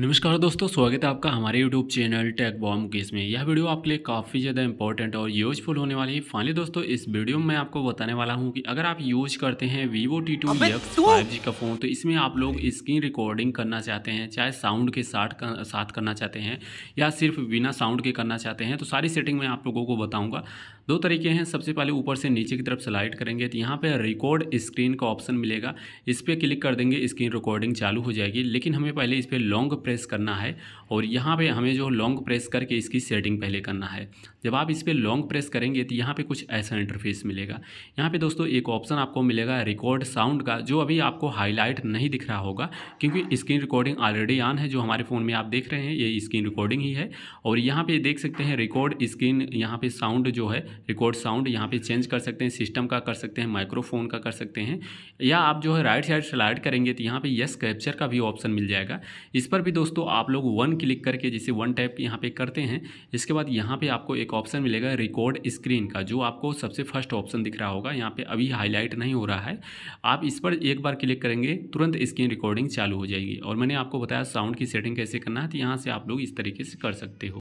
नमस्कार दोस्तों स्वागत है आपका हमारे यूट्यूब चैनल टेक बॉम मुकेश में यह वीडियो आपके लिए काफ़ी ज़्यादा इंपॉर्टेंट और यूजफुल होने वाली है फाइनली दोस्तों इस वीडियो में मैं आपको बताने वाला हूं कि अगर आप यूज करते हैं वीवो टी टू एक्स का फ़ोन तो इसमें आप लोग स्क्रीन रिकॉर्डिंग करना चाहते हैं चाहे साउंड के साथ कर, साथ करना चाहते हैं या सिर्फ बिना साउंड के करना चाहते हैं तो सारी सेटिंग मैं आप लोगों को बताऊँगा दो तरीके हैं सबसे पहले ऊपर से नीचे की तरफ स्लाइड करेंगे तो यहाँ पर रिकॉर्ड स्क्रीन का ऑप्शन मिलेगा इस पर क्लिक कर देंगे स्क्रीन रिकॉर्डिंग चालू हो जाएगी लेकिन हमें पहले इस पर लॉन्ग प्रेस करना है और यहाँ पे हमें जो लॉन्ग प्रेस करके इसकी सेटिंग पहले करना है जब आप इस पर लॉन्ग प्रेस करेंगे तो यहाँ पे कुछ ऐसा इंटरफेस मिलेगा यहाँ पे दोस्तों एक ऑप्शन आपको मिलेगा रिकॉर्ड साउंड का जो अभी आपको हाईलाइट नहीं दिख रहा होगा क्योंकि स्क्रीन रिकॉर्डिंग ऑलरेडी ऑन है जो हमारे फ़ोन में आप देख रहे हैं ये स्क्रीन रिकॉर्डिंग ही है और यहाँ पर देख सकते हैं रिकॉर्ड स्क्रीन यहाँ पर साउंड जो है रिकॉर्ड साउंड यहाँ पर चेंज कर सकते हैं सिस्टम का कर सकते हैं माइक्रोफोन का कर सकते हैं या आप जो है राइट साइड स्लाइड करेंगे तो यहाँ पर यस कैप्चर का भी ऑप्शन मिल जाएगा इस पर भी दोस्तों आप लोग वन क्लिक करके जिसे वन टैप यहाँ पे करते हैं इसके बाद यहाँ पे आपको एक ऑप्शन मिलेगा रिकॉर्ड स्क्रीन का जो आपको सबसे फर्स्ट ऑप्शन दिख रहा होगा यहाँ पे अभी हाईलाइट नहीं हो रहा है आप इस पर एक बार क्लिक करेंगे तुरंत स्क्रीन रिकॉर्डिंग चालू हो जाएगी और मैंने आपको बताया साउंड की सेटिंग कैसे करना है तो यहाँ से आप लोग इस तरीके से कर सकते हो